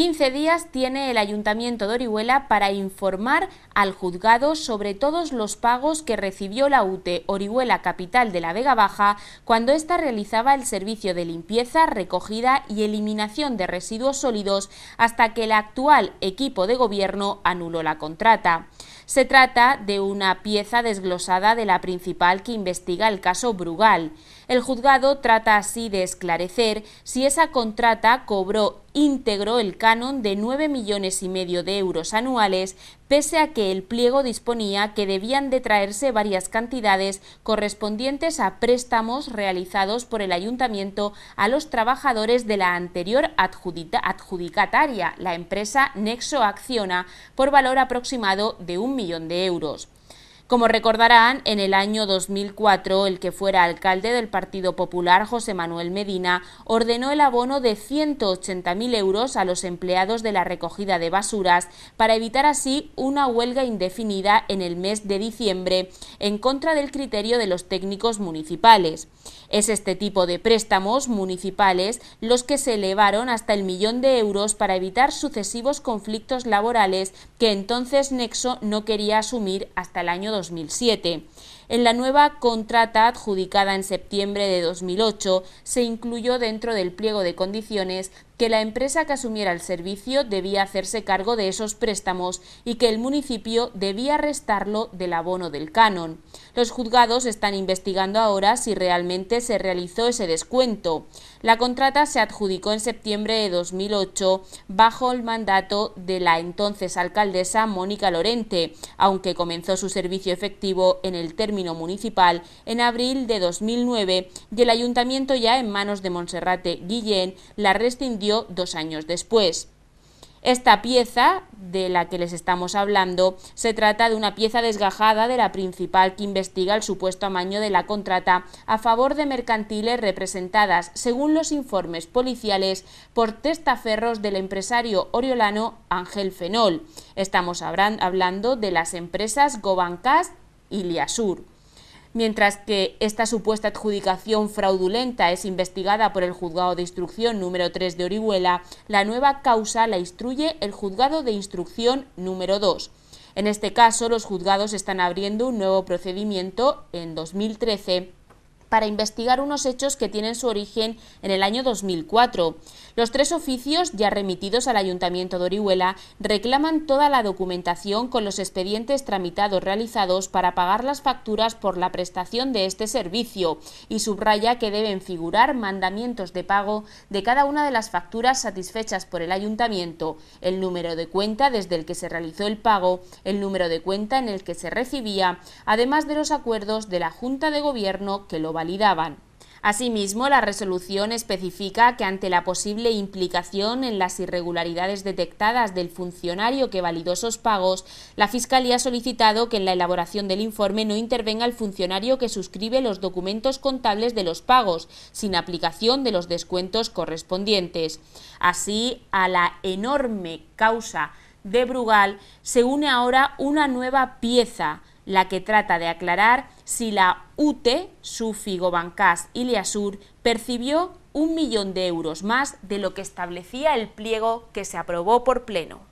15 días tiene el Ayuntamiento de Orihuela para informar al juzgado sobre todos los pagos que recibió la UTE Orihuela Capital de la Vega Baja cuando ésta realizaba el servicio de limpieza, recogida y eliminación de residuos sólidos hasta que el actual equipo de gobierno anuló la contrata. Se trata de una pieza desglosada de la principal que investiga el caso Brugal. El juzgado trata así de esclarecer si esa contrata cobró integró el canon de 9 millones y medio de euros anuales, pese a que el pliego disponía que debían de traerse varias cantidades correspondientes a préstamos realizados por el ayuntamiento a los trabajadores de la anterior adjudicataria, la empresa Nexo Acciona, por valor aproximado de un millón de euros. Como recordarán, en el año 2004, el que fuera alcalde del Partido Popular, José Manuel Medina, ordenó el abono de 180.000 euros a los empleados de la recogida de basuras para evitar así una huelga indefinida en el mes de diciembre, en contra del criterio de los técnicos municipales. Es este tipo de préstamos municipales los que se elevaron hasta el millón de euros para evitar sucesivos conflictos laborales que entonces Nexo no quería asumir hasta el año 2004. 2007. En la nueva contrata adjudicada en septiembre de 2008, se incluyó dentro del pliego de condiciones que la empresa que asumiera el servicio debía hacerse cargo de esos préstamos y que el municipio debía restarlo del abono del canon. Los juzgados están investigando ahora si realmente se realizó ese descuento. La contrata se adjudicó en septiembre de 2008 bajo el mandato de la entonces alcaldesa Mónica Lorente, aunque comenzó su servicio efectivo en el término municipal en abril de 2009 y el ayuntamiento ya en manos de Monserrate Guillén la rescindió dos años después. Esta pieza de la que les estamos hablando se trata de una pieza desgajada de la principal que investiga el supuesto amaño de la contrata a favor de mercantiles representadas, según los informes policiales, por testaferros del empresario oriolano Ángel Fenol. Estamos hablando de las empresas Gobancast y Liasur mientras que esta supuesta adjudicación fraudulenta es investigada por el Juzgado de Instrucción número 3 de Orihuela, la nueva causa la instruye el Juzgado de Instrucción número 2. En este caso, los juzgados están abriendo un nuevo procedimiento en 2013 para investigar unos hechos que tienen su origen en el año 2004. Los tres oficios, ya remitidos al Ayuntamiento de Orihuela, reclaman toda la documentación con los expedientes tramitados realizados para pagar las facturas por la prestación de este servicio y subraya que deben figurar mandamientos de pago de cada una de las facturas satisfechas por el Ayuntamiento, el número de cuenta desde el que se realizó el pago, el número de cuenta en el que se recibía, además de los acuerdos de la Junta de Gobierno que lo validaban. Asimismo, la resolución especifica que ante la posible implicación en las irregularidades detectadas del funcionario que validó esos pagos, la Fiscalía ha solicitado que en la elaboración del informe no intervenga el funcionario que suscribe los documentos contables de los pagos, sin aplicación de los descuentos correspondientes. Así, a la enorme causa de Brugal se une ahora una nueva pieza, la que trata de aclarar si la UTE, bancas y Iliasur, percibió un millón de euros más de lo que establecía el pliego que se aprobó por pleno.